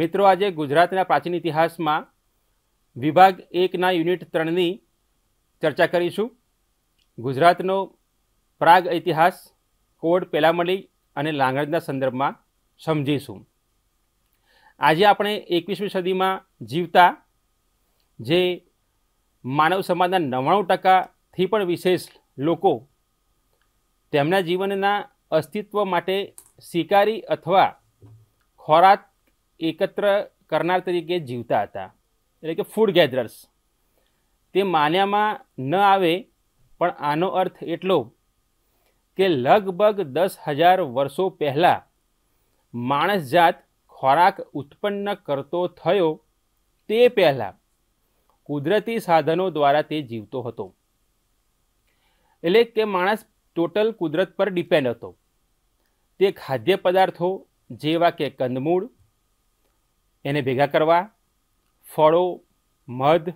મિત્રો આજે ગુજરાતના પ્રાચીન ઇતિહાસમાં વિભાગ એકના યુનિટ ત્રણની ચર્ચા કરીશું ગુજરાતનો પ્રાગ ઇતિહાસ કોડ પેલામલી અને લાંગણના સંદર્ભમાં સમજીશું આજે આપણે એકવીસમી સદીમાં જીવતા જે માનવ સમાજના નવ્વાણું ટકાથી પણ વિશેષ લોકો તેમના જીવનના અસ્તિત્વ માટે શિકારી અથવા ખોરાક એકત્ર કરનાર તરીકે જીવતા હતા એટલે કે ફૂડ ગેધરર્સ તે માન્યામાં ન આવે પણ આનો અર્થ એટલો કે લગભગ દસ હજાર વર્ષો પહેલાં માણસ જાત ખોરાક ઉત્પન્ન કરતો થયો તે પહેલાં કુદરતી સાધનો દ્વારા તે જીવતો હતો એટલે કે માણસ ટોટલ કુદરત પર ડિપેન્ડ હતો તે ખાદ્ય પદાર્થો જેવા કે કંદમૂળ એને ભેગા કરવા ફળો મધ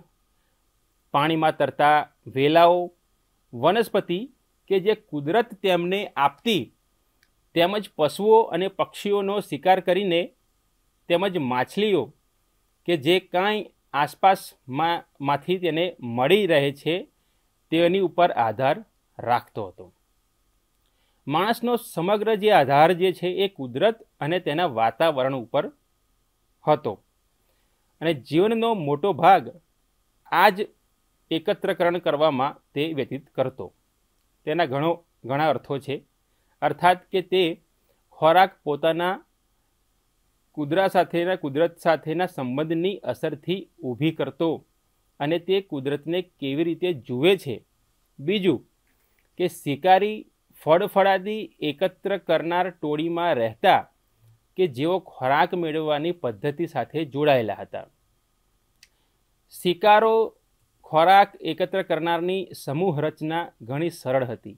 પાણીમાં તરતા વેલાઓ વનસ્પતિ કે જે કુદરત તેમને આપતી તેમજ પશુઓ અને પક્ષીઓનો શિકાર કરીને તેમજ માછલીઓ કે જે કાંઈ આસપાસમાં તેને મળી રહે છે તેની ઉપર આધાર રાખતો હતો માણસનો સમગ્ર જે આધાર જે છે એ કુદરત અને તેના વાતાવરણ ઉપર હતો અને જીવનનો મોટો ભાગ આ જ એકત્રકરણ કરવામાં તે વ્યતીત કરતો તેના ઘણો ઘણા અર્થો છે અર્થાત કે તે ખોરાક પોતાના કુદરા સાથેના કુદરત સાથેના સંબંધની અસરથી ઊભી કરતો અને તે કુદરતને કેવી રીતે જુએ છે બીજું કે શિકારી ફળફળાદી એકત્ર કરનાર ટોળીમાં રહેતા કે જેઓ ખોરાક મેળવવાની પદ્ધતિ સાથે જોડાયેલા હતા શિકારો ખોરાક એકત્ર કરનારની સમૂહ રચના ઘણી સરળ હતી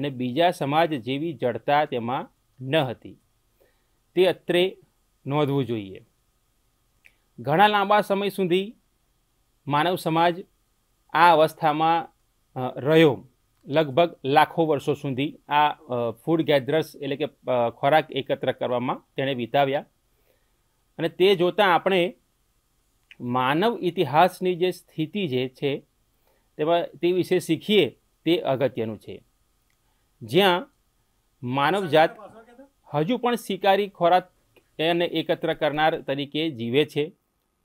અને બીજા સમાજ જેવી જડતા તેમાં ન હતી તે અત્રે નોંધવું જોઈએ ઘણા લાંબા સમય સુધી માનવ સમાજ આ અવસ્થામાં રહ્યો લગભગ લાખો વર્ષો સુધી આ ફૂડ ગેધરર્સ એટલે કે ખોરાક એકત્ર કરવામાં તેણે વિતાવ્યા અને તે જોતાં આપણે માનવ ઇતિહાસની જે સ્થિતિ જે છે તેમાં તે વિશે શીખીએ તે અગત્યનું છે જ્યાં માનવજાત હજુ પણ શિકારી ખોરાક એને એકત્ર કરનાર તરીકે જીવે છે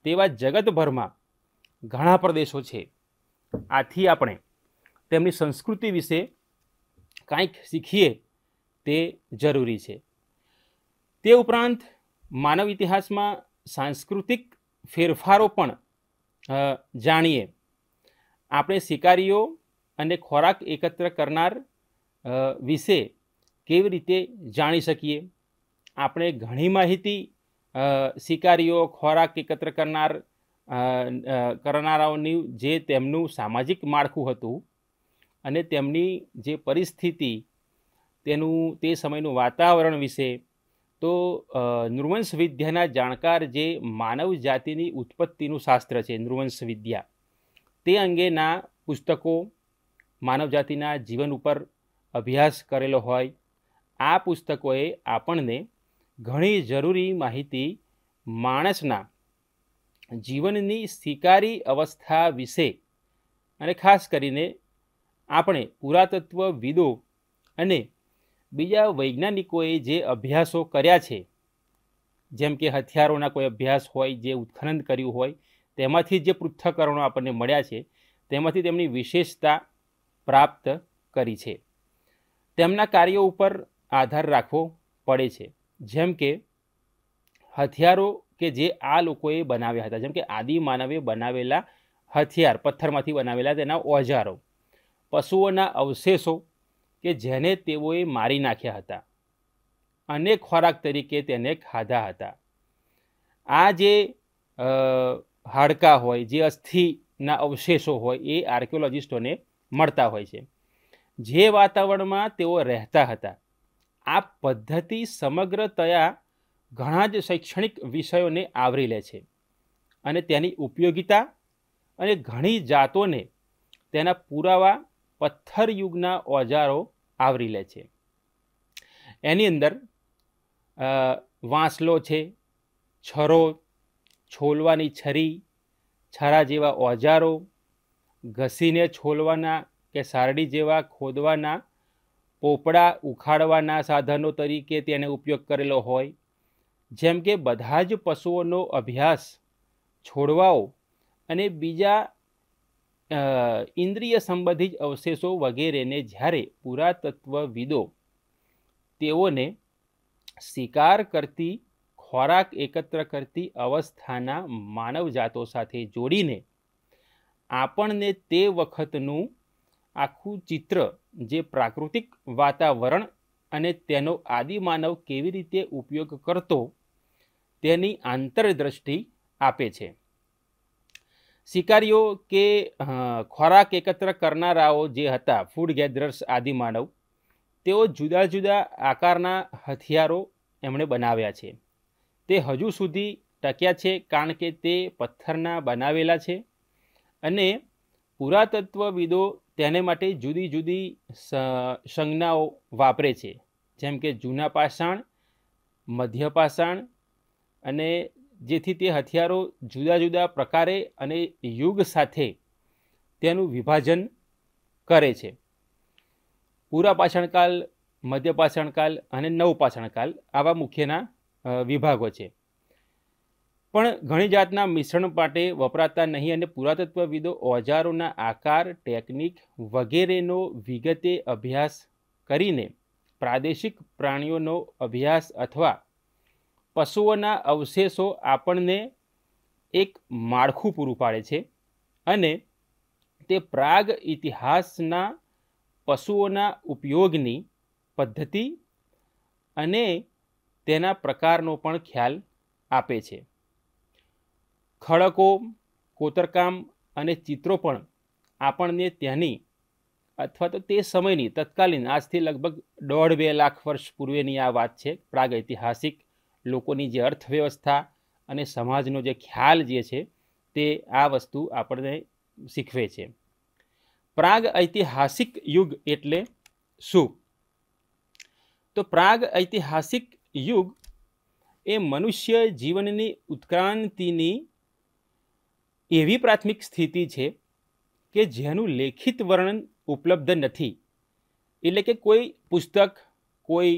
તેવા જગતભરમાં ઘણા પ્રદેશો છે આથી આપણે તેમની સંસ્કૃતિ વિશે કાંઈક શીખીએ તે જરૂરી છે તે ઉપરાંત માનવ ઇતિહાસમાં સાંસ્કૃતિક ફેરફારો પણ જાણીએ આપણે શિકારીઓ અને ખોરાક એકત્ર કરનાર વિશે કેવી રીતે જાણી શકીએ આપણે ઘણી માહિતી શિકારીઓ ખોરાક એકત્ર કરનાર કરનારાઓની જે તેમનું સામાજિક માળખું હતું અને તેમની જે પરિસ્થિતિ તેનું તે સમયનું વાતાવરણ વિશે તો નૃવંશ વિદ્યાના જાણકાર જે માનવ જાતિની ઉત્પત્તિનું શાસ્ત્ર છે નૃવંશ વિદ્યા તે અંગેના પુસ્તકો માનવ જાતિના જીવન ઉપર અભ્યાસ કરેલો હોય આ પુસ્તકોએ આપણને ઘણી જરૂરી માહિતી માણસના જીવનની સ્વીકારી અવસ્થા વિશે અને ખાસ કરીને આપણે પુરાતત્વવિદો અને બીજા વૈજ્ઞાનિકોએ જે અભ્યાસો કર્યા છે જેમ કે હથિયારોના કોઈ અભ્યાસ હોય જે ઉત્ખનન કર્યું હોય તેમાંથી જે પૃથ્થકરણો આપણને મળ્યા છે તેમાંથી તેમની વિશેષતા પ્રાપ્ત કરી છે તેમના કાર્યો ઉપર આધાર રાખવો પડે છે જેમ કે હથિયારો કે જે આ લોકોએ બનાવ્યા હતા જેમ કે આદિ માનવે બનાવેલા હથિયાર પથ્થરમાંથી બનાવેલા તેના ઓજારો પશુઓના અવશેષો કે જેને તેઓએ મારી નાખ્યા હતા અને ખોરાક તરીકે તેને ખાધા હતા આ જે હાડકાં હોય જે અસ્થિના અવશેષો હોય એ આર્કિયોલોજિસ્ટોને મળતા હોય છે જે વાતાવરણમાં તેઓ રહેતા હતા આ પદ્ધતિ સમગ્રતયા ઘણા જ શૈક્ષણિક વિષયોને આવરી લે છે અને તેની ઉપયોગિતા અને ઘણી જાતોને તેના પુરાવા પથ્થર યુગના ઓજારો આવરી લે છે એની અંદર વાંસલો છે છરો છોલવાની છરી છરા જેવા ઓજારો ઘસીને છોલવાના કે સારડી જેવા ખોદવાના પોપડા ઉખાડવાના સાધનો તરીકે તેને ઉપયોગ કરેલો હોય જેમ કે બધા જ પશુઓનો અભ્યાસ છોડવાઓ અને બીજા ઇન્દ્રિય સંબંધિત અવશેષો વગેરેને જ્યારે પુરાતત્વવિદો તેઓને શિકાર કરતી ખોરાક એકત્ર કરતી અવસ્થાના માનવજાતો સાથે જોડીને આપણને તે વખતનું આખું ચિત્ર જે પ્રાકૃતિક વાતાવરણ અને તેનો આદિમાનવ કેવી રીતે ઉપયોગ કરતો તેની આંતરદૃષ્ટિ આપે છે શિકારીઓ કે ખોરાક એકત્ર કરનારાઓ જે હતા ફૂડ ગેધરર્સ આદિમાનવ તેઓ જુદા જુદા આકારના હથિયારો એમણે બનાવ્યા છે તે હજુ સુધી ટક્યા છે કારણ કે તે પથ્થરના બનાવેલા છે અને પુરાતત્વવિદો તેને માટે જુદી જુદી સંજ્ઞાઓ વાપરે છે જેમ કે જૂના પાષાણ મધ્ય પાષાણ અને જેથી તે હથિયારો જુદા જુદા પ્રકારે અને યુગ સાથે તેનું વિભાજન કરે છે પૂરા પાષાણકાલ મધ્ય પાષાણકાલ અને નવ આવા મુખ્યના વિભાગો છે પણ ઘણી જાતના મિશ્રણ માટે વપરાતા નહીં અને પુરાતત્વવિદો ઓજારોના આકાર ટેકનિક વગેરેનો વિગતે અભ્યાસ કરીને પ્રાદેશિક પ્રાણીઓનો અભ્યાસ અથવા પશુઓના અવશેષો આપણને એક માળખું પૂરું પાડે છે અને તે પ્રાગ ઇતિહાસના પશુઓના ઉપયોગની પદ્ધતિ અને તેના પ્રકારનો પણ ખ્યાલ આપે છે ખડકો કોતરકામ અને ચિત્રો પણ આપણને ત્યાંની અથવા તો તે સમયની તત્કાલીન આજથી લગભગ દોઢ બે લાખ વર્ષ પૂર્વેની આ વાત છે પ્રાગૈતિહાસિક લોકોની જે અર્થવ્યવસ્થા અને સમાજનો જે ખ્યાલ જે છે તે આ વસ્તુ આપણને શીખવે છે પ્રાગ ઐતિહાસિક યુગ એટલે શું તો પ્રાગ ઐતિહાસિક યુગ એ મનુષ્ય જીવનની ઉત્ક્રાંતિની એવી પ્રાથમિક સ્થિતિ છે કે જેનું લેખિત વર્ણન ઉપલબ્ધ નથી એટલે કે કોઈ પુસ્તક કોઈ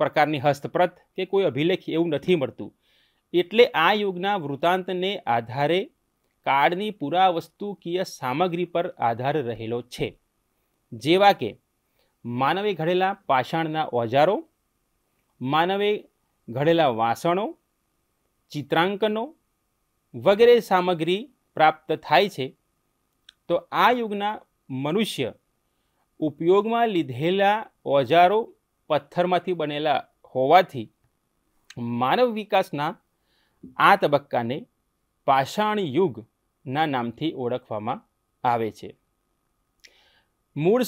પ્રકારની હસ્તપ્રત કે કોઈ અભિલેખ એવું નથી મળતું એટલે આ યુગના વૃત્તાંતને આધારે કાળની પુરાવસ્તુકીય સામગ્રી પર આધાર રહેલો છે જેવા કે માનવે ઘડેલા પાષાણના ઓજારો માનવે ઘડેલા વાસણો ચિત્રાંકનો વગેરે સામગ્રી પ્રાપ્ત થાય છે તો આ યુગના મનુષ્ય ઉપયોગમાં લીધેલા ઓજારો પથ્થરમાંથી બનેલા હોવાથી માનવ વિકાસના આ તબક્કાને પાષાણ યુગના નામથી ઓળખવામાં આવે છે મૂળ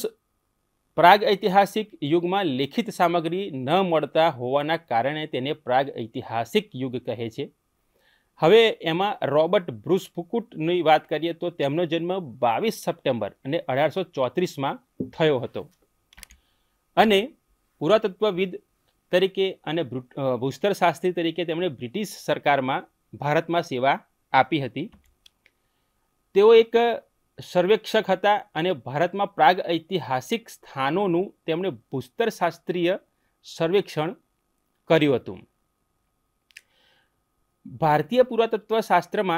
પ્રાગ ઐતિહાસિક યુગમાં લિખિત સામગ્રી ન મળતા હોવાના કારણે તેને પ્રાગ ઐતિહાસિક યુગ કહે છે હવે એમાં રોબર્ટ બ્રુસ ફુકુટની વાત કરીએ તો તેમનો જન્મ બાવીસ સપ્ટેમ્બર અને અઢારસો ચોત્રીસમાં થયો હતો અને પુરાતત્વવિદ તરીકે અને ભૂસ્તરશાસ્ત્રી તરીકે તેમણે બ્રિટિશ સરકારમાં ભારતમાં સેવા આપી હતી તેઓ એક સર્વેક્ષક હતા અને ભારતમાં પ્રાગ ઐતિહાસિક સ્થાનોનું તેમણે ભૂસ્તરશાસ્ત્રીય સર્વેક્ષણ કર્યું હતું ભારતીય પુરાતત્વ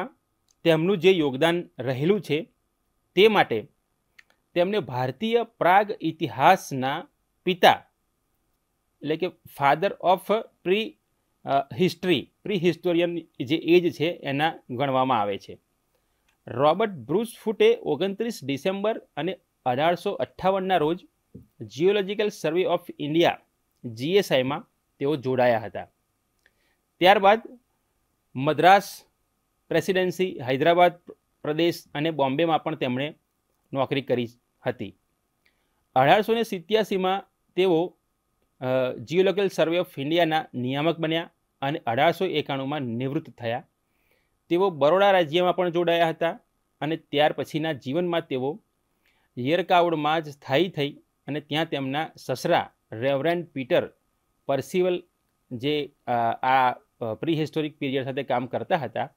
તેમનું જે યોગદાન રહેલું છે તે માટે તેમને ભારતીય પ્રાગ ઇતિહાસના પિતા એટલે કે father of prehistory prehistorian જે એજ છે એના ગણવામાં આવે છે રોબર્ટ બ્રુસ ફૂટે ઓગણત્રીસ ડિસેમ્બર અને અઢારસો અઠ્ઠાવનના રોજ જીઓલોજિકલ સર્વે ઓફ ઇન્ડિયા જીએસઆઈમાં તેઓ જોડાયા હતા ત્યારબાદ મદ્રાસ પ્રેસિડેન્સી હૈદરાબાદ પ્રદેશ અને બોમ્બેમાં પણ તેમણે નોકરી કરી હતી અઢારસો ને સિત્યાસીમાં તેઓ જીઓલોજિકલ સર્વે ઓફ ઇન્ડિયાના નિયામક બન્યા અને અઢારસો એકાણુંમાં નિવૃત્ત થયા તેઓ બરોડા રાજ્યમાં પણ જોડાયા હતા અને ત્યાર પછીના જીવનમાં તેઓ યેરકાવડમાં જ સ્થાયી થઈ અને ત્યાં તેમના સસરા રેવરેન્ડ પીટર પર્સિવલ જે આ પ્રિહિસ્ટોરિક પીરિયડ સાથે કામ કરતા હતા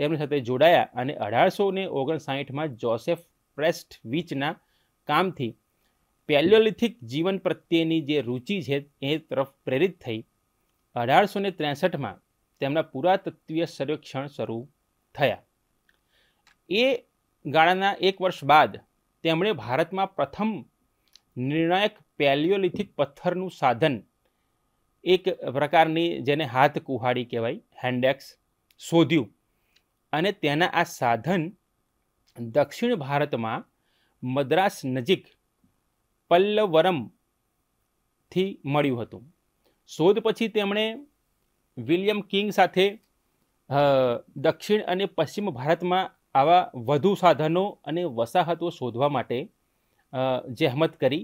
તેમની સાથે જોડાયા અને અઢારસો ને ઓગણસાઠમાં જોસેફ પ્રેસ્ટ વીચના કામથી પેલ્યોલિથિક જીવન પ્રત્યેની જે રુચિ છે એ તરફ પ્રેરિત થઈ અઢારસો ને ત્રેસઠમાં તેમના પુરાતત્વીય સર્વેક્ષણ શરૂ થયા એ ગાળાના એક વર્ષ બાદ તેમણે ભારતમાં પ્રથમ નિર્ણાયક પેલ્યોલિથિક પથ્થરનું સાધન એક પ્રકારની જેને હાથ કુહાડી કહેવાય હેન્ડેક્સ શોધ્યું અને તેના આ સાધન દક્ષિણ ભારતમાં મદ્રાસ નજીક પલ્લવરમથી મળ્યું હતું શોધ પછી તેમણે વિલિયમ કિંગ સાથે દક્ષિણ અને પશ્ચિમ ભારતમાં આવા વધુ સાધનો અને વસાહતો શોધવા માટે જહેમત કરી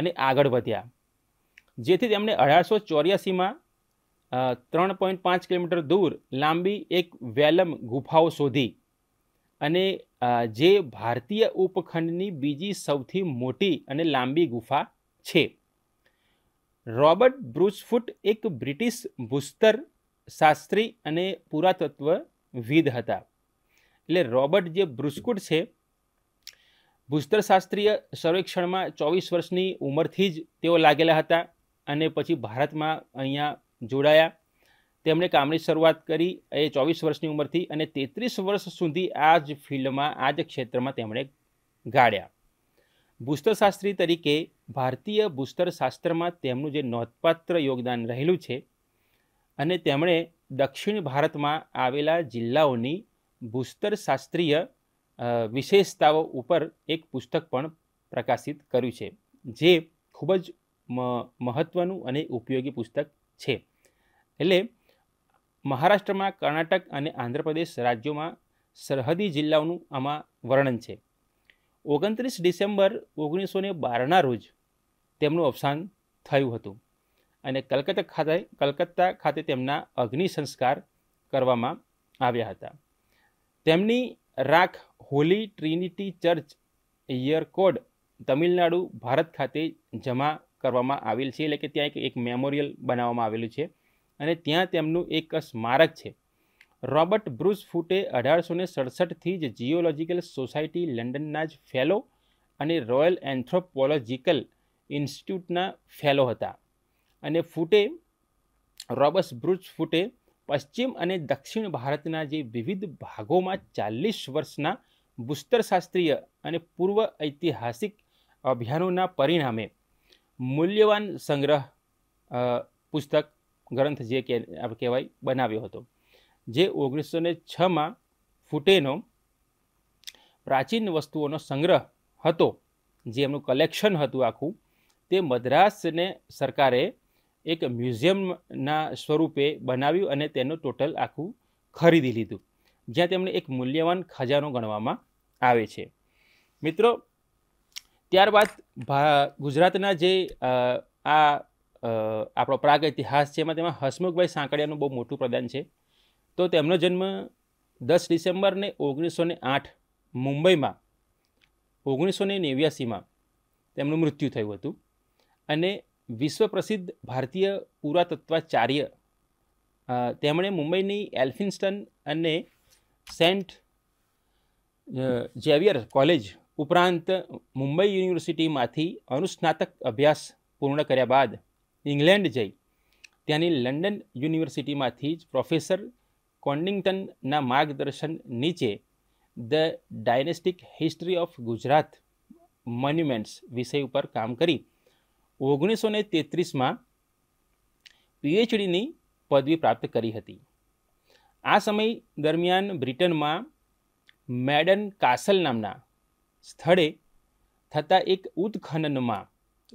અને આગળ વધ્યા જેથી તેમણે અઢારસો ચોર્યાસીમાં ત્રણ પોઈન્ટ પાંચ કિલોમીટર દૂર લાંબી એક વેલમ ગુફાઓ શોધી અને જે ભારતીય ઉપખંડની બીજી સૌથી મોટી અને લાંબી ગુફા છે રોબર્ટ બ્રુસફૂટ એક બ્રિટિશ ભૂસ્તર શાસ્ત્રી અને પુરાતત્વવિદ હતા એટલે રોબર્ટ જે બ્રુસકુટ છે ભૂસ્તર સર્વેક્ષણમાં ચોવીસ વર્ષની ઉંમરથી જ તેઓ લાગેલા હતા અને પછી ભારતમાં અહીંયા જોડાયા તેમણે કામની શરૂઆત કરી એ ચોવીસ વર્ષની ઉંમરથી અને તેત્રીસ વર્ષ સુધી આ જ ફિલ્ડમાં આ જ ક્ષેત્રમાં તેમણે ગાળ્યા ભૂસ્તરશાસ્ત્રી તરીકે ભારતીય ભૂસ્તરશાસ્ત્રમાં તેમનું જે નોંધપાત્ર યોગદાન રહેલું છે અને તેમણે દક્ષિણ ભારતમાં આવેલા જિલ્લાઓની ભૂસ્તરશાસ્ત્રીય વિશેષતાઓ ઉપર એક પુસ્તક પણ પ્રકાશિત કર્યું છે જે ખૂબ જ મહત્ત્વનું અને ઉપયોગી પુસ્તક છે એટલે મહારાષ્ટ્રમાં કર્ણાટક અને આંધ્રપ્રદેશ રાજ્યોમાં સરહદી જિલ્લાઓનું આમાં વર્ણન છે ઓગણત્રીસ ડિસેમ્બર ઓગણીસો ને બારના રોજ તેમનું અવસાન થયું હતું અને કલકત્તા ખાતે કલકત્તા ખાતે તેમના અગ્નિ સંસ્કાર કરવામાં આવ્યા હતા તેમની રાખ holy trinity church Yercaud Tamil Nadu Bharat ખાતે જમા કરવામાં આવેલ છે એટલે કે ત્યાં એક મેમોરિયલ બનાવવામાં આવેલું છે અને ત્યાં તેમનું એક સ્મારક છે રોબર્ટ બ્રુસ ફૂટે અઢારસો ને સડસઠથી જ જીઓલોજીકલ સોસાયટી લંડનના જ ફેલો અને રોયલ એન્થ્રોપોલોજીકલ ઇન્સ્ટિટ્યૂટના ફેલો હતા અને ફૂટે રોબર્ટ બ્રુસ ફૂટે પશ્ચિમ અને દક્ષિણ ભારતના જે વિવિધ ભાગોમાં ચાલીસ વર્ષના ભૂસ્તરશાસ્ત્રીય અને પૂર્વ ઐતિહાસિક અભિયાનોના પરિણામે મૂલ્યવાન સંગ્રહ પુસ્તક ગ્રંથ જે કહેવાય બનાવ્યો હતો જે ઓગણીસો ને છમાં ફૂટેનો પ્રાચીન વસ્તુઓનો સંગ્રહ હતો જે એમનું કલેક્શન હતું આખું તે મદ્રાસને સરકારે એક મ્યુઝિયમના સ્વરૂપે બનાવ્યું અને તેનું ટોટલ આખું ખરીદી લીધું જ્યાં તેમણે એક મૂલ્યવાન ખજાનો ગણવામાં આવે છે મિત્રો ત્યારબાદ ગુજરાતના જે આ આપણો પ્રાગ ઇતિહાસ છે એમાં તેમાં હસમુખભાઈ સાંકળિયાનું બહુ મોટું પ્રદાન છે તો તેમનો જન્મ દસ ડિસેમ્બરને ઓગણીસો ને આઠ મુંબઈમાં ઓગણીસો ને નેવ્યાસીમાં તેમનું મૃત્યુ થયું હતું અને વિશ્વ પ્રસિદ્ધ ભારતીય પુરાતત્વાચાર્ય તેમણે મુંબઈની એલ્ફિન્સ્ટન અને સેન્ટ ઝેવિયર કોલેજ ઉપરાંત મુંબઈ યુનિવર્સિટીમાંથી અનુસ્નાતક અભ્યાસ પૂર્ણ કર્યા બાદ ઇંગ્લેન્ડ જઈ ત્યાંની લંડન યુનિવર્સિટીમાંથી જ પ્રોફેસર કોન્ડિંગ્ટનના માર્ગદર્શન નીચે the dynastic history of Gujarat monuments વિષય ઉપર કામ કરી ઓગણીસો ને તેત્રીસમાં પીએચડીની પદવી પ્રાપ્ત કરી હતી આ સમય દરમિયાન બ્રિટનમાં મેડન કાસલ નામના સ્થળે થતા એક ઉત્ખનનમાં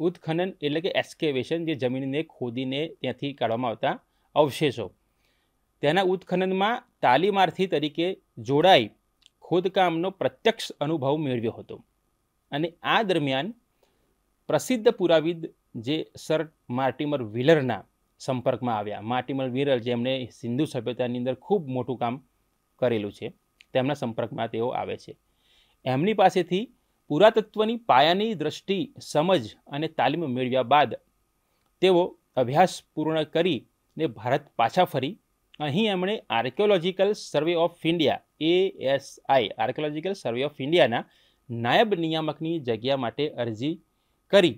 ઉત્ખનન એટલે કે એક્સકેવેશન જે જમીનને ખોદીને ત્યાંથી કાઢવામાં આવતા અવશેષો તેના ઉત્ખનનમાં તાલીમાર્થી તરીકે જોડાઈ ખોદકામનો પ્રત્યક્ષ અનુભવ મેળવ્યો હતો અને આ દરમિયાન પ્રસિદ્ધ પુરાવિદ જે સર માર્ટિમર વ્હીલરના સંપર્કમાં આવ્યા માર્ટિમર વ્હીલર જેમણે સિંધુ સભ્યતાની અંદર ખૂબ મોટું કામ કરેલું છે તેમના સંપર્કમાં તેઓ આવે છે એમની પાસેથી પુરાતત્વની પાયાની દ્રષ્ટિ સમજ અને તાલીમ મેળવ્યા બાદ તેઓ અભ્યાસ પૂર્ણ કરીને ભારત પાછા ફરી અહીં એમણે archaeological survey of India ASI archaeological survey of ઇન્ડિયાના નાયબ નિયામકની જગ્યા માટે અરજી કરી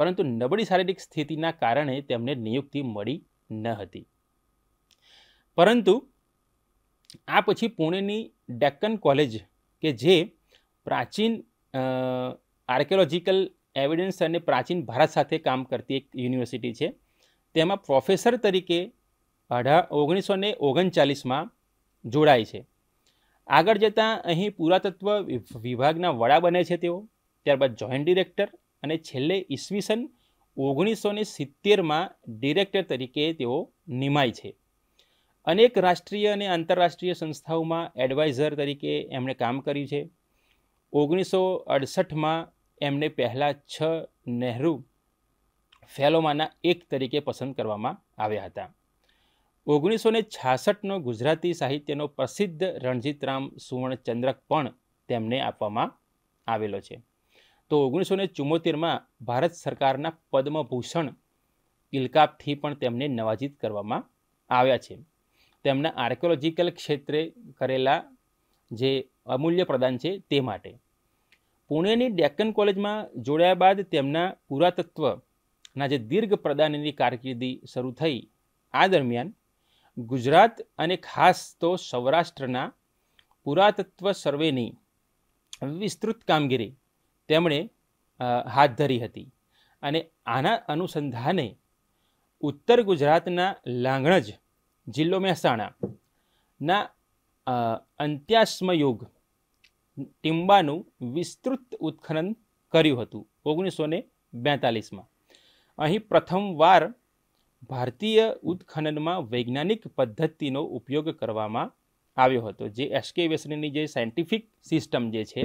પરંતુ નબળી શારીરિક સ્થિતિના કારણે તેમને નિયુક્તિ મળી ન હતી પરંતુ આ પછી પુણેની ડેક્કન કોલેજ કે જે પ્રાચીન આર્કિયોલોજિકલ એવિડન્સ અને પ્રાચીન ભારત સાથે કામ કરતી એક યુનિવર્સિટી છે તેમાં પ્રોફેસર તરીકે અઢાર ઓગણીસો ને ઓગણચાલીસમાં જોડાય છે આગળ જતાં અહીં પુરાતત્વ વિભાગના વડા બને છે તેઓ ત્યારબાદ જોઈન્ટ ડિરેક્ટર અને છેલ્લે ઈસવીસન ઓગણીસો ને સિત્તેરમાં ડિરેક્ટર તરીકે તેઓ નિમાય છે અનેક રાષ્ટ્રીય અને આંતરરાષ્ટ્રીય સંસ્થાઓમાં એડવાઇઝર તરીકે એમણે કામ કર્યું છે ઓગણીસો અડસઠમાં એમને પહેલાં છ નહેરુ ફેલોમાંના એક તરીકે પસંદ કરવામાં આવ્યા હતા ઓગણીસો ને છાસઠનો ગુજરાતી સાહિત્યનો પ્રસિદ્ધ રણજીતરામ સુવર્ણચંદ્રક પણ તેમને આપવામાં આવેલો છે તો ઓગણીસો ને ચુમ્મોતેરમાં ભારત સરકારના પદ્મભૂષણ ઇલકાપથી પણ તેમને નવાજીત કરવામાં આવ્યા છે તેમના આર્કિયોલોજીકલ ક્ષેત્રે કરેલા જે અમૂલ્ય પ્રદાન છે તે માટે પુણેની ડેક્કન કોલેજમાં જોડાયા બાદ તેમના પુરાતત્વના જે દીર્ઘ પ્રદાનની કારકિર્દી શરૂ થઈ આ દરમિયાન ગુજરાત અને ખાસ તો સૌરાષ્ટ્રના પુરાતત્વ સર્વેની વિસ્તૃત કામગીરી તેમણે હાથ ધરી હતી અને આના અનુસંધાને ઉત્તર ગુજરાતના લાંગણજ જિલ્લો મહેસાણાના અંત્યાસ્મયુગ અંત્યાશ્મયોગ ટિમ્બાનું વિસ્તૃત ઉત્ખનન કર્યું હતું ઓગણીસો ને બેતાલીસમાં અહીં પ્રથમવાર ભારતીય ઉત્ખનનમાં વૈજ્ઞાનિક પદ્ધતિનો ઉપયોગ કરવામાં આવ્યો હતો જે એસકેવેશનની જે સાયન્ટિફિક સિસ્ટમ જે છે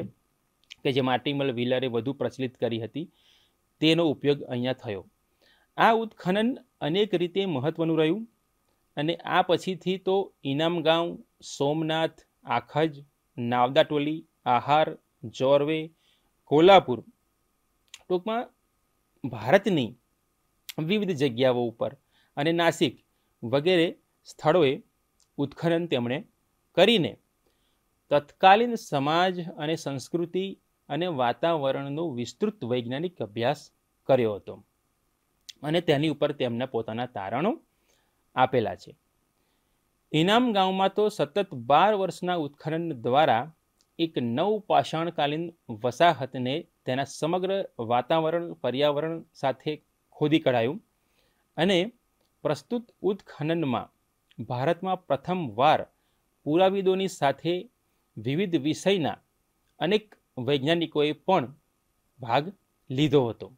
કે જે માર્ટિમલ વ્હીલરે વધુ પ્રચલિત કરી હતી તેનો ઉપયોગ અહીંયા થયો આ ઉત્ખનન અનેક રીતે મહત્ત્વનું રહ્યું અને આ પછીથી તો ઇનામગાંવ સોમનાથ આખજ નાવદા ટોલી આહાર જોરવે કોલ્હાપુર ટૂંકમાં ભારતની વિવિધ જગ્યાઓ ઉપર અને નાસિક વગેરે સ્થળોએ ઉત્ખનન તેમણે કરીને તત્કાલીન સમાજ અને સંસ્કૃતિ અને વાતાવરણનો વિસ્તૃત વૈજ્ઞાનિક અભ્યાસ કર્યો હતો અને તેની ઉપર તેમના પોતાના તારણો આપેલા છે ઇનામ ગામમાં તો સતત બાર વર્ષના ઉત્ખનન દ્વારા એક નવપાષાણકાલીન વસાહતને તેના સમગ્ર વાતાવરણ પર્યાવરણ સાથે ખોદી કઢાયું અને પ્રસ્તુત ઉત્ખનનમાં ભારતમાં પ્રથમવાર પુરાવિદોની સાથે વિવિધ વિષયના અનેક વૈજ્ઞાનિકોએ પણ ભાગ લીધો હતો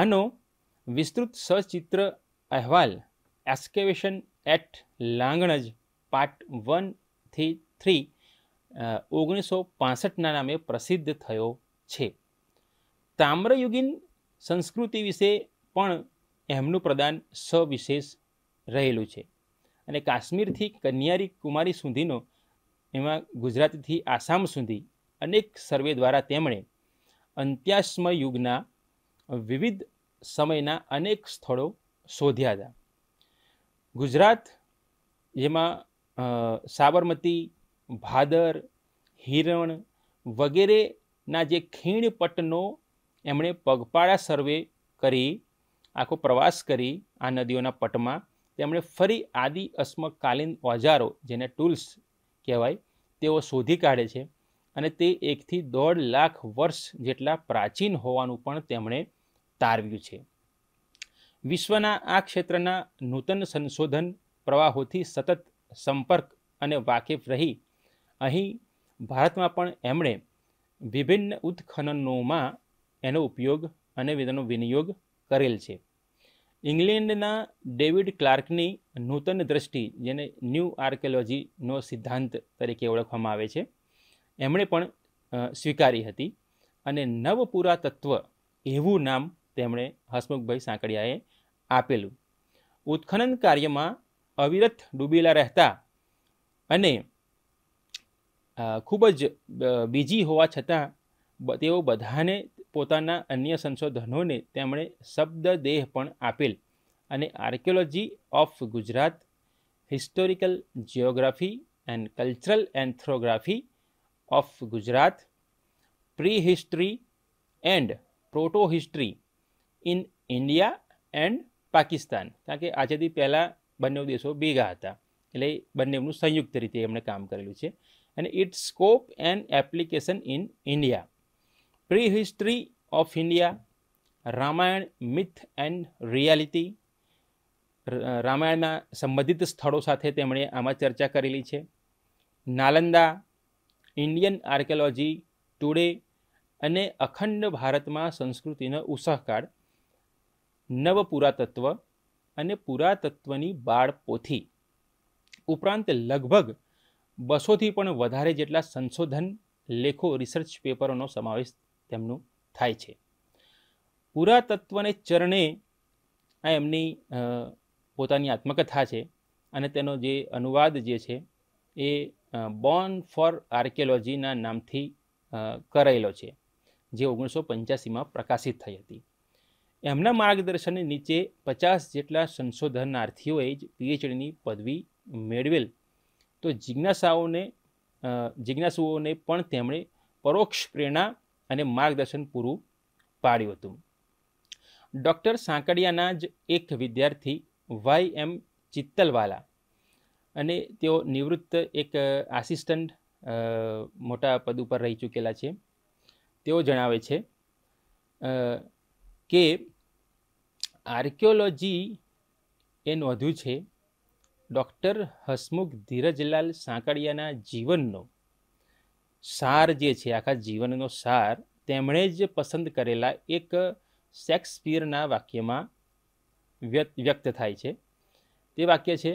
આનો વિસ્તૃત સચિત્ર અહેવાલ એસ્કેવેશન એટ લાંગણજ પાર્ટ વનથી થ્રી ઓગણીસો પાસઠના નામે પ્રસિદ્ધ થયો છે તામ્રયુગીન સંસ્કૃતિ વિશે પણ એમનું પ્રદાન સવિશેષ રહેલું છે અને કાશ્મીરથી કન્યારી કુમારી સુધીનો એમાં ગુજરાતથી આસામ સુધી અનેક સર્વે દ્વારા તેમણે અંત્યાશ્મ યુગના વિવિધ સમયના અનેક સ્થળો શોધ્યા હતા ગુજરાત જેમાં સાબરમતી ભાદર હિરણ વગેરેના જે ખીણ પટનો એમણે પગપાળા સર્વે કરી આખો પ્રવાસ કરી આ નદીઓના પટમાં તેમણે ફરી આદિ અસ્મકાલીન ઓજારો જેને ટૂલ્સ કહેવાય તેઓ શોધી કાઢે છે અને તે એકથી દોઢ લાખ વર્ષ જેટલા પ્રાચીન હોવાનું પણ તેમણે તારવ્યું છે વિશ્વના આ ક્ષેત્રના નૂતન સંશોધન પ્રવાહોથી સતત સંપર્ક અને વાકેફ રહી અહીં ભારતમાં પણ એમણે વિભિન્ન ઉત્ખનનોમાં એનો ઉપયોગ અને તેનો વિનિયોગ કરેલ છે ઇંગ્લેન્ડના ડેવિડ ક્લાર્કની નૂતન દ્રષ્ટિ જેને ન્યૂ આર્કિયોલોજીનો સિદ્ધાંત તરીકે ઓળખવામાં આવે છે એમણે પણ સ્વીકારી હતી અને નવપુરાતત્વ એવું નામ તેમણે હસમુખભાઈ સાંકળિયાએ આપેલું ઉત્ખનન કાર્યમાં અવિરત ડૂબેલા રહેતા અને ખૂબ જ બીજી હોવા છતાં તેઓ બધાને પોતાના અન્ય સંશોધનોને તેમણે શબ્દ દેહ પણ આપેલ અને archaeology of Gujarat historical geography and cultural ethnography of Gujarat prehistory and protohistory in India and Pakistan કારણ કે આજેથી પહેલાં બંને દેશો ભેગા હતા એટલે બંનેનું સંયુક્ત રીતે એમણે કામ કરેલું છે and its scope and application in India, prehistory of India, Ramayana myth and reality રામાયણના સંબંધિત સ્થળો સાથે તેમણે આમાં ચર્ચા કરેલી છે નાલંદા ઇન્ડિયન આર્કિયોલોજી ટુડે અને અખંડ ભારતમાં સંસ્કૃતિનો ઉત્સાહકાળ નવ પુરાતત્વ અને પુરાતત્વની બાળપોથી ઉપરાંત લગભગ બસોથી પણ વધારે જેટલા સંશોધન લેખો રિસર્ચ પેપરોનો સમાવેશ તેમનું થાય છે પુરાતત્વને ચરણે આ એમની પોતાની આત્મકથા છે અને તેનો જે અનુવાદ જે છે એ બોર્ન ફોર આર્કિયોલોજીના નામથી કરાયેલો છે જે ઓગણીસો પંચ્યાસીમાં પ્રકાશિત થઈ હતી એમના માર્ગદર્શનની નીચે પચાસ જેટલા સંશોધનાર્થીઓએ જ પીએચડીની પદવી મેળવેલ તો જિજ્ઞાસાઓને જિજ્ઞાસુઓને પણ તેમણે પરોક્ષ પ્રેરણા અને માર્ગદર્શન પૂરું પાડ્યું હતું ડૉક્ટર સાંકડિયાના જ એક વિદ્યાર્થી વાય એમ ચિત્તલવાલા અને તેઓ નિવૃત્ત એક આસિસ્ટન્ટ મોટા પદ ઉપર રહી ચૂકેલા છે તેઓ જણાવે છે કે આર્કિયોલોજી એ નોંધ્યું છે ડૉક્ટર હસમુખ ધીરજલાલ સાંકળિયાના જીવનનો સાર જે છે આખા જીવનનો સાર તેમણે જ પસંદ કરેલા એક શેક્સપિયરના વાક્યમાં વ્યક્ત થાય છે તે વાક્ય છે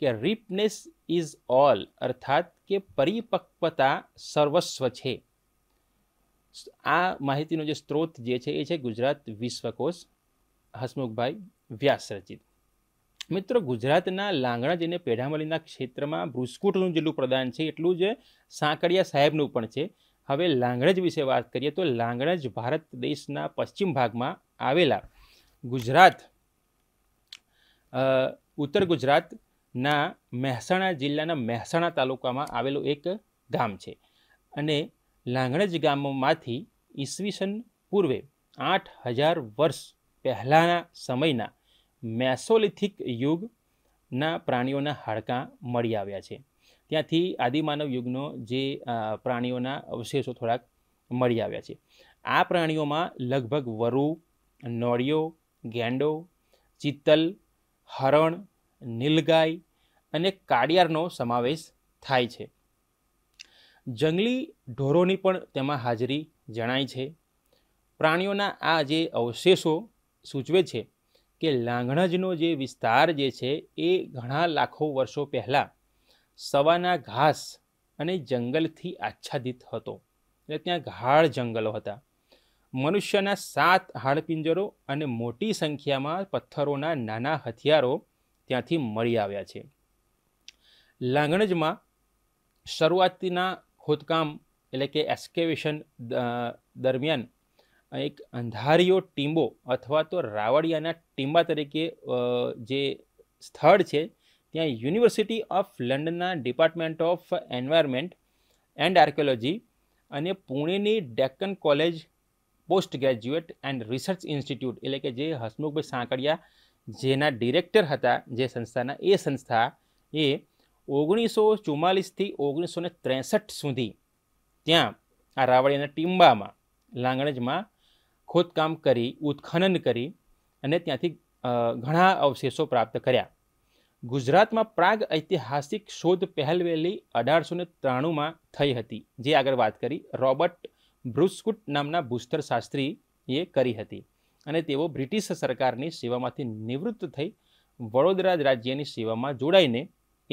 કે રિપનેસ ઇઝ ઓલ અર્થાત કે પરિપક્વતા સર્વસ્વ છે આ માહિતીનો જે સ્ત્રોત જે છે એ છે ગુજરાત વિશ્વકોશ હસમુખભાઈ વ્યાસ રચિત મિત્રો ગુજરાતના લાંગણા જેને પેઢામલીના ક્ષેત્રમાં બ્રુસ્કુટનું જેટલું પ્રદાન છે એટલું જ સાંકળિયા સાહેબનું પણ છે હવે લાંગણજ વિશે વાત કરીએ તો લાંગણજ ભારત દેશના પશ્ચિમ ભાગમાં આવેલા ગુજરાત ઉત્તર ગુજરાતના મહેસાણા જિલ્લાના મહેસાણા તાલુકામાં આવેલું એક ગામ છે અને લાંગણજ ગામમાંથી ઈસવીસન પૂર્વે આઠ હજાર વર્ષ પહેલાંના સમયના મેસોલિથિક યુગના પ્રાણીઓના હાડકાં મળી આવ્યા છે ત્યાંથી આદિમાનવ યુગનો જે પ્રાણીઓના અવશેષો થોડાક મળી આવ્યા છે આ પ્રાણીઓમાં લગભગ વરુ નોળિયો ગેંડો ચિત્તલ હરણ નીલગાય અને કાડિયારનો સમાવેશ થાય છે જંગલી ઢોરોની પણ તેમાં હાજરી જણાય છે પ્રાણીઓના આ જે અવશેષો સૂચવે છે કે લાંગણજનો જે વિસ્તાર જે છે એ ઘણા લાખો વર્ષો પહેલાં સવાના ઘાસ અને જંગલથી આચ્છાદિત હતો એટલે ત્યાં ગાઢ જંગલો હતા મનુષ્યના સાત હાડપિંજરો અને મોટી સંખ્યામાં પથ્થરોના નાના હથિયારો ત્યાંથી મળી આવ્યા છે લાંગણજમાં શરૂઆતના ખોદકામ એટલે કે એક્સકેવેશન દરમિયાન એક અંધારીયો ટીંબો અથવા તો રાવળિયાના ટીંબા તરીકે જે સ્થળ છે ત્યાં યુનિવર્સિટી ઓફ લંડનના department of environment and archaeology અને પુણેની Deccan college post graduate and research institute એટલે કે જે હસમુખભાઈ સાંકળિયા જેના ડિરેક્ટર હતા જે સંસ્થાના એ સંસ્થા એ ઓગણીસો ચુમ્માલીસથી ઓગણીસો ત્રેસઠ સુધી ત્યાં આ રાવળિયાના ટીંબામાં લાંગણજમાં ખોદકામ કરી ઉત્ખનન કરી અને ત્યાંથી ઘણા અવશેષો પ્રાપ્ત કર્યા ગુજરાતમાં પ્રાગ ઐતિહાસિક શોધ પહેલવેલી અઢારસો ને ત્રાણુંમાં થઈ હતી જે આગળ વાત કરી રોબર્ટ બ્રુસ્કુટ નામના ભૂસ્તર શાસ્ત્રીએ કરી હતી અને તેઓ બ્રિટિશ સરકારની સેવામાંથી નિવૃત્ત થઈ વડોદરા રાજ્યની સેવામાં જોડાઈને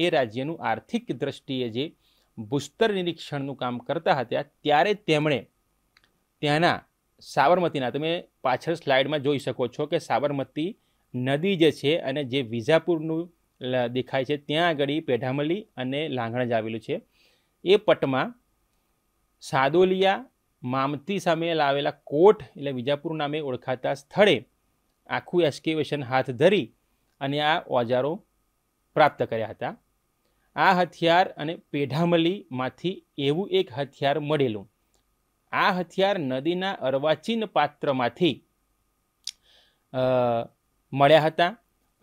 એ રાજ્યનું આર્થિક દ્રષ્ટિએ જે ભૂસ્તર નિરીક્ષણનું કામ કરતા હતા ત્યારે તેમણે ત્યાંના સાબરમતીના તમે પાછળ સ્લાઇડમાં જોઈ શકો છો કે સાબરમતી નદી જે છે અને જે વિજાપુરનું દેખાય છે ત્યાં આગળ પેઢામલી અને લાંગણજ આવેલું છે એ પટમાં સાદોલિયા મામતી સામે લાવેલા કોટ એટલે વિજાપુર નામે ઓળખાતા સ્થળે આખું એક્સકેવેશન હાથ ધરી અને આ ઓજારો પ્રાપ્ત કર્યા હતા આ હથિયાર અને પેઢામલીમાંથી એવું એક હથિયાર મળેલું આ હથિયાર નદીના અર્વાચીન પાત્રમાંથી મળ્યા હતા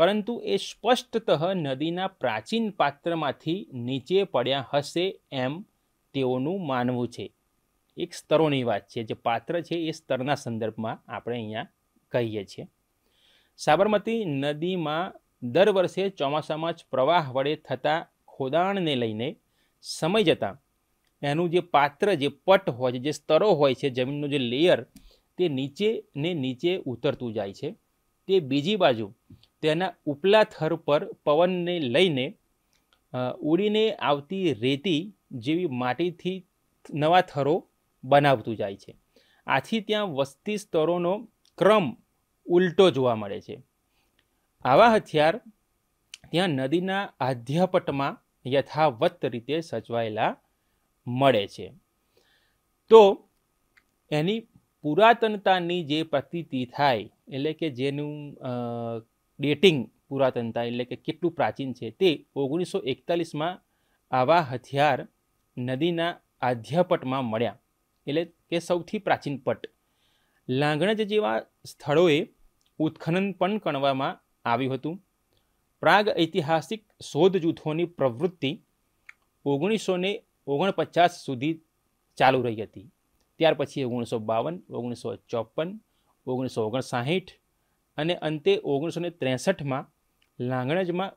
પરંતુ એ સ્પષ્ટતઃ નદીના પ્રાચીન પાત્રમાંથી નીચે પડ્યા હશે એમ તેઓનું માનવું છે એક સ્તરોની વાત છે જે પાત્ર છે એ સ્તરના સંદર્ભમાં આપણે અહીંયા કહીએ છીએ સાબરમતી નદીમાં દર વર્ષે ચોમાસામાં જ પ્રવાહ વડે થતા ખોદાણને લઈને સમય જતાં એનું જે પાત્ર જે પટ હોય છે જે સ્તરો હોય છે જમીનનું જે લેયર તે નીચે ને નીચે ઉતરતું જાય છે તે બીજી બાજુ તેના ઉપલા થર પર પવનને લઈને ઉડીને આવતી રેતી જેવી માટીથી નવા થરો બનાવતું જાય છે આથી ત્યાં વસ્તી સ્તરોનો ક્રમ ઉલટો જોવા મળે છે આવા હથિયાર ત્યાં નદીના આધ્યપટમાં યથાવત રીતે સચવાયેલા મળે છે તો એની પુરાતનતાની જે પ્રતીતિ થાય એટલે કે જેનું ડેટિંગ પુરાતનતા એટલે કે કેટલું પ્રાચીન છે તે ઓગણીસો એકતાલીસમાં આવા હથિયાર નદીના આધ્યપટમાં મળ્યા એટલે કે સૌથી પ્રાચીન પટ લાંગણજ જેવા સ્થળોએ ઉત્ખનન પણ કરવામાં આવ્યું હતું પ્રાગ ઐતિહાસિક શોધ જૂથોની પ્રવૃત્તિ ઓગણીસો ને ઓગણપચાસ સુધી ચાલુ રહી હતી ત્યાર પછી ઓગણીસો બાવન ઓગણીસો ચોપન ઓગણીસો ઓગણસાઠ અને અંતે ઓગણીસો ને ત્રેસઠમાં લાંગણજમાં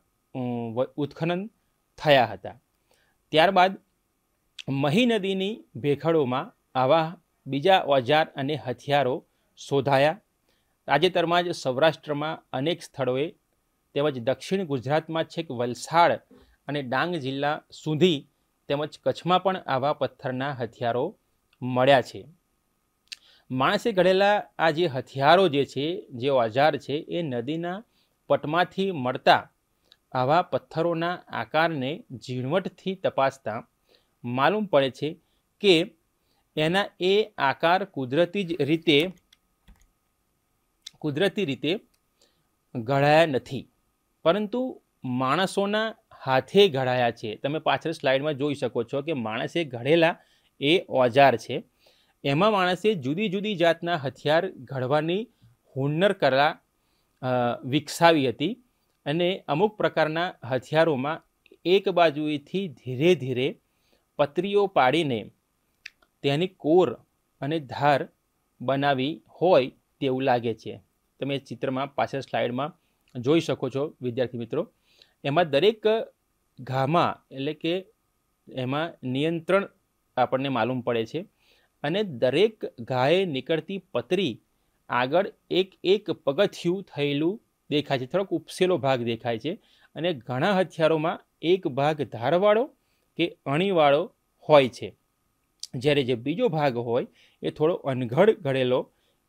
ઉત્ખનન થયા હતા ત્યારબાદ મહી નદીની ભેખડોમાં આવા બીજા ઓજાર અને હથિયારો શોધાયા તાજેતરમાં જ સૌરાષ્ટ્રમાં અનેક સ્થળોએ તેમજ દક્ષિણ ગુજરાતમાં છેક વલસાડ અને ડાંગ જિલ્લા સુધી તેમજ કચ્છમાં પણ આવા પથ્થરના હથિયારો મળ્યા છે માણસે ઘડેલા આ જે હથિયારો જે છે જે ઓજાર છે એ નદીના પટમાંથી મળતા આવા પથ્થરોના આકારને ઝીણવટથી તપાસતા માલુમ પડે છે કે એના એ આકાર કુદરતી જ રીતે કુદરતી રીતે ઘડાયા નથી પરંતુ માણસોના હાથે ઘડાયા છે તમે પાછળ સ્લાઇડમાં જોઈ શકો છો કે માણસે ઘડેલા એ ઓજાર છે એમાં માણસે જુદી જુદી જાતના હથિયાર ઘડવાની હુન્નર કલા વિકસાવી હતી અને અમુક પ્રકારના હથિયારોમાં એક બાજુએથી ધીરે ધીરે પતરીઓ પાડીને તેની કોર અને ધાર બનાવી હોય તેવું લાગે છે તમે ચિત્રમાં પાછળ સ્લાઇડમાં જોઈ શકો છો વિદ્યાર્થી મિત્રો એમાં દરેક ઘામા એટલે કે એમાં નિયંત્રણ આપણને માલુમ પડે છે અને દરેક ઘાએ નીકળતી પતરી આગળ એક એક પગથિયું થયેલું દેખાય છે થોડોક ઉપસેલો ભાગ દેખાય છે અને ઘણા હથિયારોમાં એક ભાગ ધારવાળો કે અણીવાળો હોય છે જ્યારે જે બીજો ભાગ હોય એ થોડો અનઘડ ઘડેલો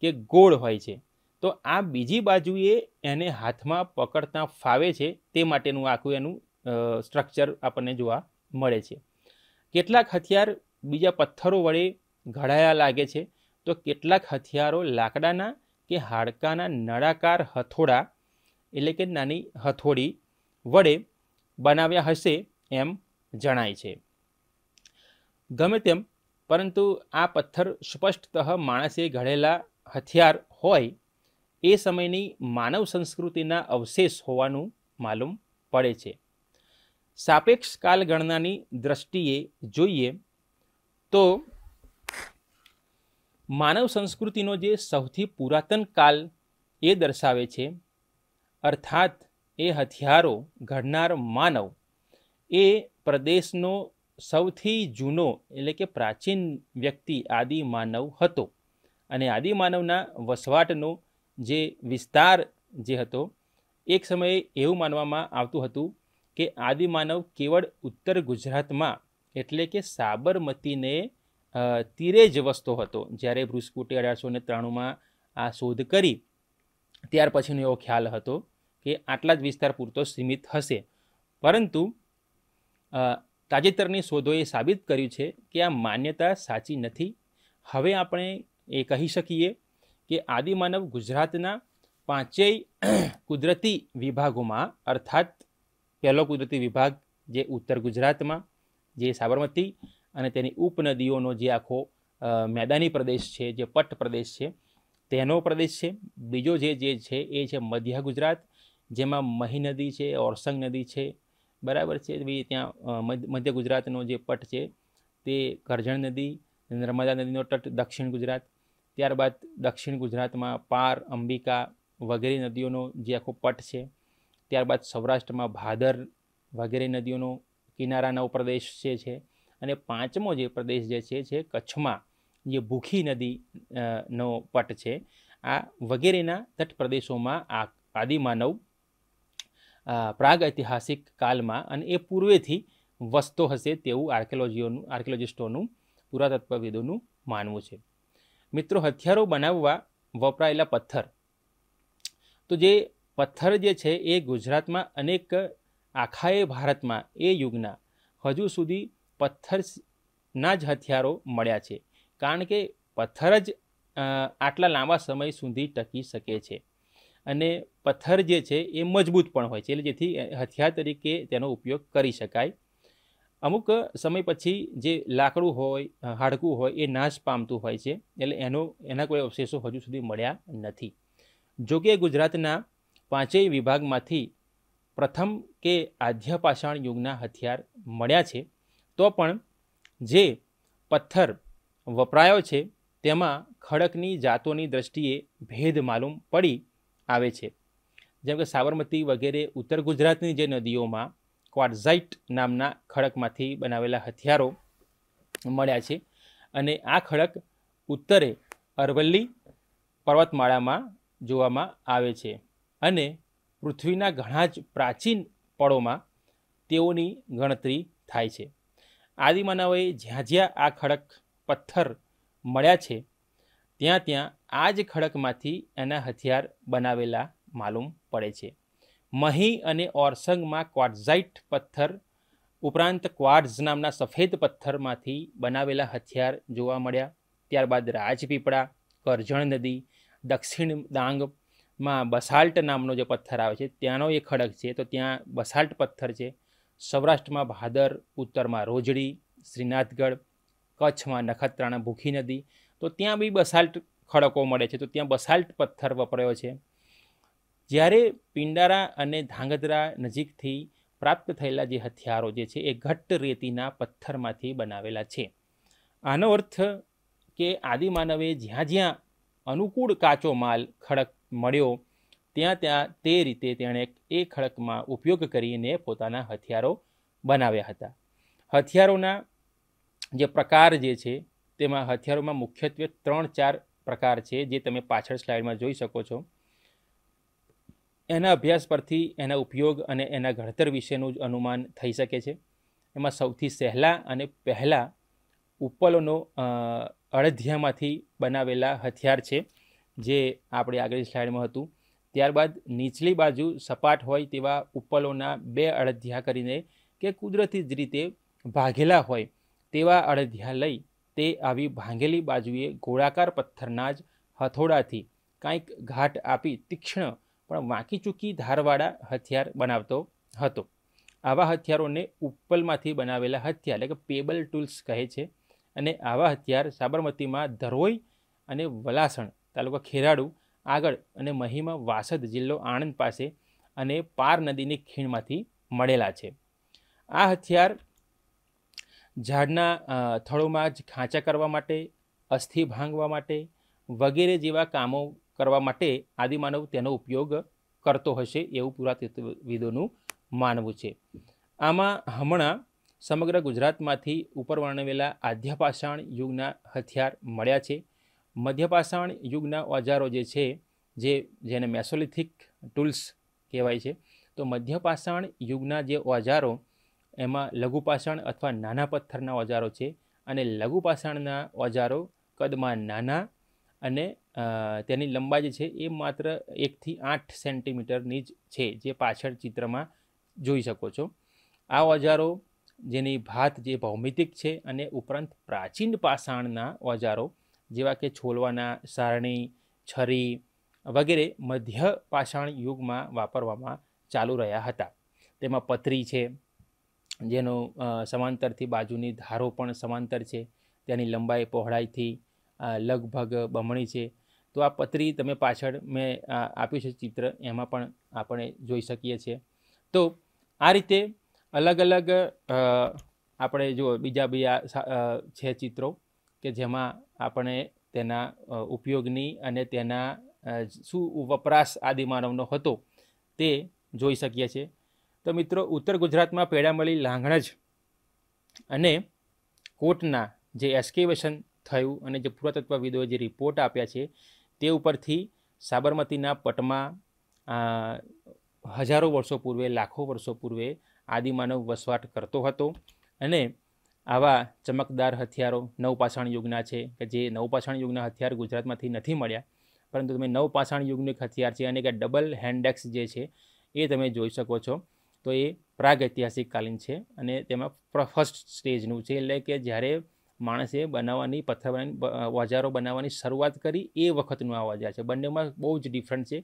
કે ગોળ હોય છે તો આ બીજી બાજુએ એને હાથમાં પકડતા ફાવે છે તે માટેનું આખું એનું સ્ટ્રક્ચર આપણને જોવા મળે છે કેટલાક હથિયાર બીજા પથ્થરો વડે ઘડાયા લાગે છે તો કેટલાક હથિયારો લાકડાના કે હાડકાના નળાકાર હથોડા એટલે કે નાની હથોડી વડે બનાવ્યા હશે એમ જણાય છે ગમે તેમ પરંતુ આ પથ્થર સ્પષ્ટતઃ માણસે ઘડેલા હથિયાર હોય એ સમયની માનવ સંસ્કૃતિના અવશેષ હોવાનું માલુમ પડે છે સાપેક્ષ કાલગણનાની દ્રષ્ટિએ જોઈએ તો માનવ સંસ્કૃતિનો જે સૌથી પુરાતન કાલ એ દર્શાવે છે અર્થાત એ હથિયારો ઘડનાર માનવ એ પ્રદેશનો સૌથી જૂનો એટલે કે પ્રાચીન વ્યક્તિ આદિ માનવ હતો અને આદિ માનવના વસવાટનો જે વિસ્તાર જે હતો એક સમયે એવું માનવામાં આવતું હતું કે આદિમાનવ કેવળ ઉત્તર ગુજરાતમાં એટલે કે સાબરમતીને તીરે જ વસતો હતો જ્યારે બ્રુસ્કુટે અઢારસો ને ત્રાણુંમાં આ શોધ કરી ત્યાર પછીનો એવો ખ્યાલ હતો કે આટલા જ વિસ્તાર પૂરતો સીમિત હશે પરંતુ તાજેતરની શોધોએ સાબિત કર્યું છે કે આ માન્યતા સાચી નથી હવે આપણે એ કહી શકીએ કે આદિમાનવ ગુજરાતના પાંચેય કુદરતી વિભાગોમાં અર્થાત પહેલો કુદરતી વિભાગ જે ઉત્તર ગુજરાતમાં જે સાબરમતી અને તેની ઉપનદીઓનો જે આખો મેદાની પ્રદેશ છે જે પટ પ્રદેશ છે તેનો પ્રદેશ છે બીજો જે જે છે એ છે મધ્ય ગુજરાત જેમાં મહી નદી છે ઓરસંગ નદી છે બરાબર છે ભાઈ ત્યાં મધ્ય ગુજરાતનો જે પટ છે તે કરજણ નદી નર્મદા નદીનો તટ દક્ષિણ ગુજરાત ત્યારબાદ દક્ષિણ ગુજરાતમાં પાર અંબિકા વગેરે નદીઓનો જે આખો પટ છે ત્યારબાદ સૌરાષ્ટ્રમાં ભાદર વગેરે નદીઓનો કિનારાનો પ્રદેશ જે છે અને પાંચમો જે પ્રદેશ જે છે જે કચ્છમાં જે ભૂખી નદી નો પટ છે આ વગેરેના તટ પ્રદેશોમાં આ આદિમાનવ પ્રાગ ઐતિહાસિક કાલમાં અને એ પૂર્વેથી વસતો હશે તેવું આર્કિયોલોજીઓનું આર્કિયોલોજિસ્ટોનું પુરાતત્વવિદોનું માનવું છે મિત્રો હથિયારો બનાવવા વપરાયેલા પથ્થર તો જે પથ્થર જે છે એ ગુજરાતમાં અનેક આખાએ ભારતમાં એ યુગના હજુ સુધી પથ્થરના જ હથિયારો મળ્યા છે કારણ કે પથ્થર જ આટલા લાંબા સમય સુધી ટકી શકે છે અને પથ્થર જે છે એ મજબૂત પણ હોય છે એટલે જેથી હથિયાર તરીકે તેનો ઉપયોગ કરી શકાય અમુક સમય પછી જે લાકડું હોય હાડકું હોય એ નાશ પામતું હોય છે એટલે એનો એના કોઈ અવશેષો હજુ સુધી મળ્યા નથી જોકે ગુજરાતના પાંચેય વિભાગમાંથી પ્રથમ કે આધ્યપાષાણ યુગના હથિયાર મળ્યા છે તો પણ જે પથ્થર વપરાયો છે તેમાં ખડકની જાતોની દ્રષ્ટિએ ભેદ માલુમ પડી આવે છે જેમ કે સાબરમતી વગેરે ઉત્તર ગુજરાતની જે નદીઓમાં ક્વાડઝાઇટ નામના ખડકમાંથી બનાવેલા હથિયારો મળ્યા છે અને આ ખડક ઉત્તરે અરવલ્લી પર્વતમાળામાં જોવામાં આવે છે અને પૃથ્વીના ઘણા જ પ્રાચીન પળોમાં તેઓની ગણતરી થાય છે આદિમાનવોએ જ્યાં જ્યાં આ ખડક પથ્થર મળ્યા છે ત્યાં ત્યાં આ જ ખડકમાંથી એના હથિયાર બનાવેલા માલુમ પડે છે મહી અને ઓરસંગમાં ક્વાર્ઝાઇટ પથ્થર ઉપરાંત ક્વાર્ઝ નામના સફેદ પથ્થરમાંથી બનાવેલા હથિયાર જોવા મળ્યા ત્યારબાદ રાજપીપળા કરજણ નદી દક્ષિણ ડાંગ માં બસાલ્ટ નામનો જે પથ્થર આવે છે ત્યાંનો એ ખડક છે તો ત્યાં બસાલ્ટ પથ્થર છે સૌરાષ્ટ્રમાં ભાદર ઉત્તરમાં રોજડી શ્રીનાથગઢ કચ્છમાં નખત્રાણા ભૂખી નદી તો ત્યાં બી બસાલ્ટ ખડકો મળે છે તો ત્યાં બસાલ્ટ પથ્થર વપરાયો છે જ્યારે પિંડારા અને ધાંગધ્રા નજીકથી પ્રાપ્ત થયેલા જે હથિયારો જે છે એ ઘટ્ટ રેતીના પથ્થરમાંથી બનાવેલા છે આનો અર્થ કે આદિમાનવે જ્યાં જ્યાં અનુકૂળ કાચો માલ ખડક મળ્યો ત્યાં ત્યાં તે રીતે તેણે એ ખડકમાં ઉપયોગ કરીને પોતાના હથિયારો બનાવ્યા હતા હથિયારોના જે પ્રકાર જે છે તેમાં હથિયારોમાં મુખ્યત્વે ત્રણ ચાર પ્રકાર છે જે તમે પાછળ સ્લાઇડમાં જોઈ શકો છો એના અભ્યાસ પરથી એના ઉપયોગ અને એના ઘડતર વિશેનું જ અનુમાન થઈ શકે છે એમાં સૌથી સહેલા અને પહેલાં ઉપલોનો અડધિયામાંથી બનાવેલા હથિયાર છે જે આપણી આગળની સ્લાઇડમાં હતું ત્યારબાદ નીચલી બાજુ સપાટ હોય તેવા ઉપલોના બે અડધ્યા કરીને કે કુદરતી જ રીતે ભાગેલા હોય તેવા અડધ્યા લઈ તે આવી ભાંગેલી બાજુએ ગોળાકાર પથ્થરના જ હથોડાથી કાંઈક ઘાટ આપી તીક્ષ્ણ પણ વાંકી ચૂકી ધારવાળા હથિયાર બનાવતો હતો આવા હથિયારોને ઉપલમાંથી બનાવેલા હથિયાર એટલે કે પેબલ ટૂલ્સ કહે છે અને આવા હથિયાર સાબરમતીમાં ધરોઈ અને વલાસણ તાલુકા ખેરાડુ આગળ અને મહિમા વાસદ જિલ્લો આણંદ પાસે અને પાર નદીની ખીણમાંથી મળેલા છે આ હથિયાર ઝાડના થળોમાં જ ખાંચા કરવા માટે અસ્થિ ભાંગવા માટે વગેરે જેવા કામો કરવા માટે આદિમાનવ તેનો ઉપયોગ કરતો હશે એવું પુરાતત્વવિદોનું માનવું છે આમાં હમણાં સમગ્ર ગુજરાતમાંથી ઉપર વર્ણવેલા આદ્યપાષાણ યુગના હથિયાર મળ્યા છે મધ્યપાષાણ યુગના ઓજારો જે છે જે જેને મેસોલિથિક ટૂલ્સ કહેવાય છે તો મધ્યપાષાણ યુગના જે ઓજારો એમાં લઘુપાષાણ અથવા નાના પથ્થરના ઓજારો છે અને લઘુપાષાણના ઓજારો કદમાં નાના અને તેની લંબાઈ જે છે એ માત્ર એકથી આઠ સેન્ટીમીટરની જ છે જે પાછળ ચિત્રમાં જોઈ શકો છો આ ઓજારો જેની ભાત જે ભૌમિતિક છે અને ઉપરાંત પ્રાચીન પાષાણના ઓજારો જેવા કે છોલવાના સારણી છરી વગેરે મધ્ય પાષાણ યુગમાં વાપરવામાં ચાલુ રહ્યા હતા તેમાં પથરી છે જેનો સમાંતરથી બાજુની ધારો પણ સમાંતર છે તેની લંબાઈ પહોળાઈથી લગભગ બમણી છે તો આ પથરી તમે પાછળ મેં આપ્યું છે ચિત્ર એમાં પણ આપણે જોઈ શકીએ છીએ તો આ રીતે અલગ અલગ આપણે જો બીજા બીજા છે ચિત્રો કે જેમાં આપણે તેના ઉપયોગની અને તેના શું વપરાશ આદિમાનવનો હતો તે જોઈ શકીએ છીએ તો મિત્રો ઉત્તર ગુજરાતમાં પેડામળી લાંગણજ અને કોટના જે એસ્કેવેશન થયું અને જે પુરાતત્વવિદોએ જે રિપોર્ટ આપ્યા છે તે ઉપરથી સાબરમતીના પટમાં હજારો વર્ષો પૂર્વે લાખો વર્ષો પૂર્વે આદિમાનવ વસવાટ કરતો હતો અને આવા ચમકદાર હથિયારો નવપાષાણ યુગના છે કે જે નવપાષાણ યુગના હથિયાર ગુજરાતમાંથી નથી મળ્યા પરંતુ તમે નવપાષાણ યુગનું એક હથિયાર છે અને કે ડબલ હેન્ડેક્સ જે છે એ તમે જોઈ શકો છો તો એ પ્રાગ ઐતિહાસિક કાલીન છે અને તેમાં ફર્સ્ટ સ્ટેજનું છે એટલે કે જ્યારે માણસે બનાવવાની પથ્થર ઓજારો બનાવવાની શરૂઆત કરી એ વખતનું આ ઓજાર છે બંનેમાં બહુ જ ડિફરન્ટ છે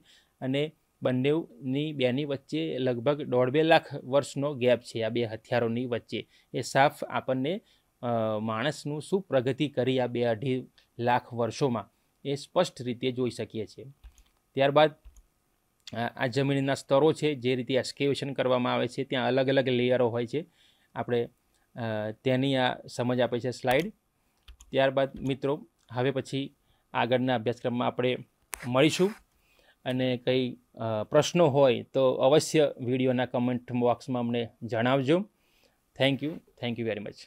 અને બંનેની બેની વચ્ચે લગભગ દોઢ બે લાખ વર્ષનો ગેપ છે આ બે હથિયારોની વચ્ચે એ સાફ આપણને માણસનું શું પ્રગતિ કરી આ બે અઢી લાખ વર્ષોમાં એ સ્પષ્ટ રીતે જોઈ શકીએ છીએ ત્યારબાદ આ જમીનના સ્તરો છે જે રીતે એસ્કેવેશન કરવામાં આવે છે ત્યાં અલગ અલગ લેયરો હોય છે આપણે તેની આ સમજ આપે છે સ્લાઇડ ત્યારબાદ મિત્રો હવે પછી આગળના અભ્યાસક્રમમાં આપણે મળીશું અને કંઈ પ્રશ્નો હોય તો અવશ્ય વિડીયોના કમેન્ટ બોક્સમાં અમને જણાવજો thank you thank you very much